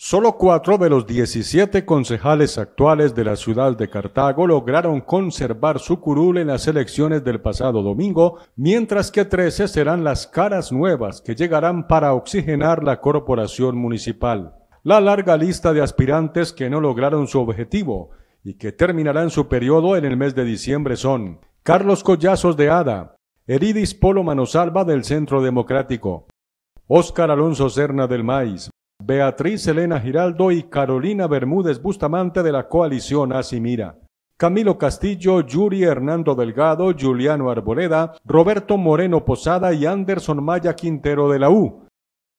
Solo cuatro de los 17 concejales actuales de la ciudad de Cartago lograron conservar su curul en las elecciones del pasado domingo, mientras que trece serán las caras nuevas que llegarán para oxigenar la corporación municipal. La larga lista de aspirantes que no lograron su objetivo y que terminarán su periodo en el mes de diciembre son Carlos Collazos de Ada, Eridis Polo Manosalva del Centro Democrático, Óscar Alonso Serna del Maíz, Beatriz Elena Giraldo y Carolina Bermúdez Bustamante de la coalición Asimira. Camilo Castillo, Yuri Hernando Delgado, Juliano Arboleda, Roberto Moreno Posada y Anderson Maya Quintero de la U.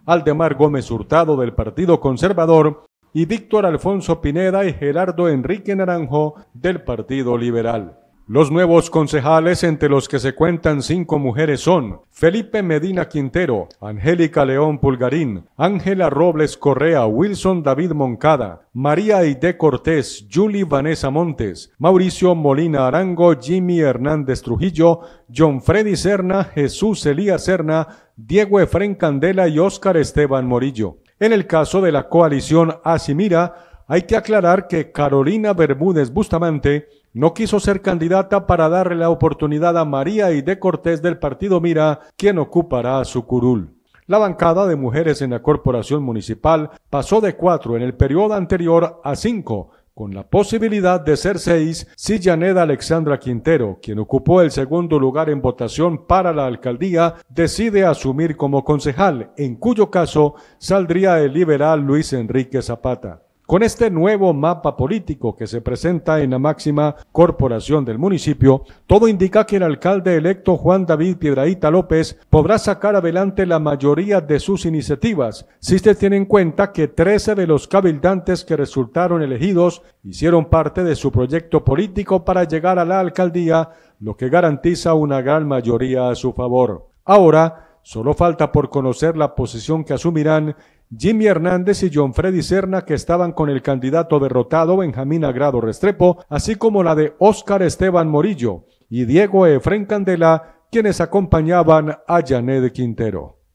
Aldemar Gómez Hurtado del Partido Conservador y Víctor Alfonso Pineda y Gerardo Enrique Naranjo del Partido Liberal. Los nuevos concejales, entre los que se cuentan cinco mujeres, son Felipe Medina Quintero, Angélica León Pulgarín, Ángela Robles Correa, Wilson David Moncada, María Aide Cortés, Julie Vanessa Montes, Mauricio Molina Arango, Jimmy Hernández Trujillo, John Freddy Serna, Jesús Elías Serna, Diego Efrén Candela y Óscar Esteban Morillo. En el caso de la coalición Asimira, hay que aclarar que Carolina Bermúdez Bustamante no quiso ser candidata para darle la oportunidad a María y de Cortés del partido Mira, quien ocupará su curul. La bancada de mujeres en la corporación municipal pasó de cuatro en el periodo anterior a cinco, con la posibilidad de ser seis si Yaneda Alexandra Quintero, quien ocupó el segundo lugar en votación para la alcaldía, decide asumir como concejal, en cuyo caso saldría el liberal Luis Enrique Zapata. Con este nuevo mapa político que se presenta en la máxima corporación del municipio, todo indica que el alcalde electo Juan David Piedraíta López podrá sacar adelante la mayoría de sus iniciativas, si se tiene en cuenta que 13 de los cabildantes que resultaron elegidos hicieron parte de su proyecto político para llegar a la alcaldía, lo que garantiza una gran mayoría a su favor. Ahora, solo falta por conocer la posición que asumirán Jimmy Hernández y John Freddy Serna que estaban con el candidato derrotado Benjamín Agrado Restrepo, así como la de Óscar Esteban Morillo y Diego Efren Candela, quienes acompañaban a Janet Quintero.